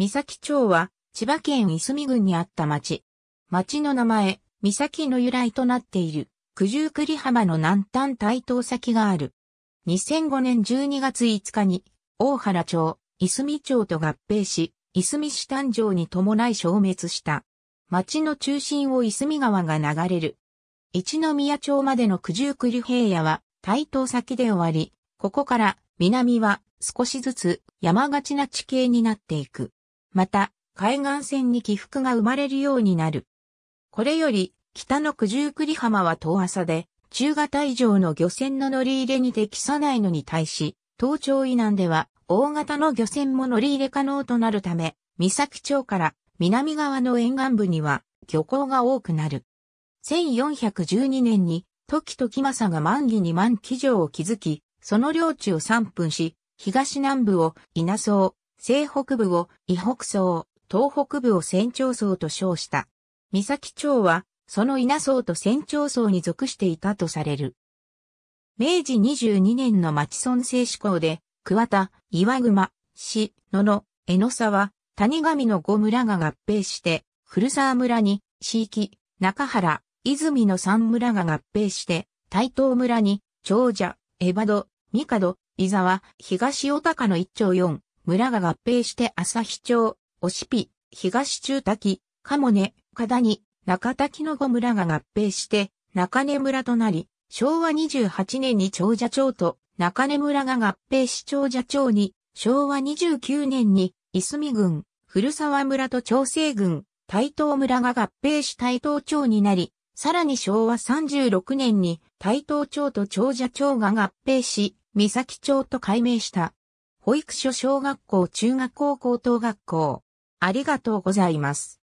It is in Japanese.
三崎町は、千葉県いすみ郡にあった町。町の名前、三崎の由来となっている、九十九里浜の南端台東先がある。2005年12月5日に、大原町、いすみ町と合併し、いすみ市誕生に伴い消滅した。町の中心をいすみ川が流れる。一宮町までの九十九里平野は、台東先で終わり、ここから南は少しずつ山がちな地形になっていく。また、海岸線に起伏が生まれるようになる。これより、北の九十九里浜は遠浅で、中型以上の漁船の乗り入れに適さないのに対し、東町以南では、大型の漁船も乗り入れ可能となるため、三崎町から南側の沿岸部には、漁港が多くなる。1412年に、時時政が万儀に万騎城を築き、その領地を散分し、東南部を稲荘、西北部を伊北層、東北部を仙長層と称した。三崎町は、その稲層と仙長層に属していたとされる。明治22年の町村制施行で、桑田、岩熊、市、野野、江ノ沢、谷上の五村が合併して、古沢村に、地域、中原、泉の三村が合併して、台東村に、長者、江場戸、三角、伊沢、東尾高の一町四、村が合併して朝日町、押ピ、東中滝、もね、かだに、中滝の5村が合併して、中根村となり、昭和28年に長者町と中根村が合併し長者町に、昭和29年に、いすみ郡、古沢村と長生郡、台東村が合併し台東町になり、さらに昭和36年に台東町と長者町が合併し、三崎町と改名した。保育所小学校中学校高等学校。ありがとうございます。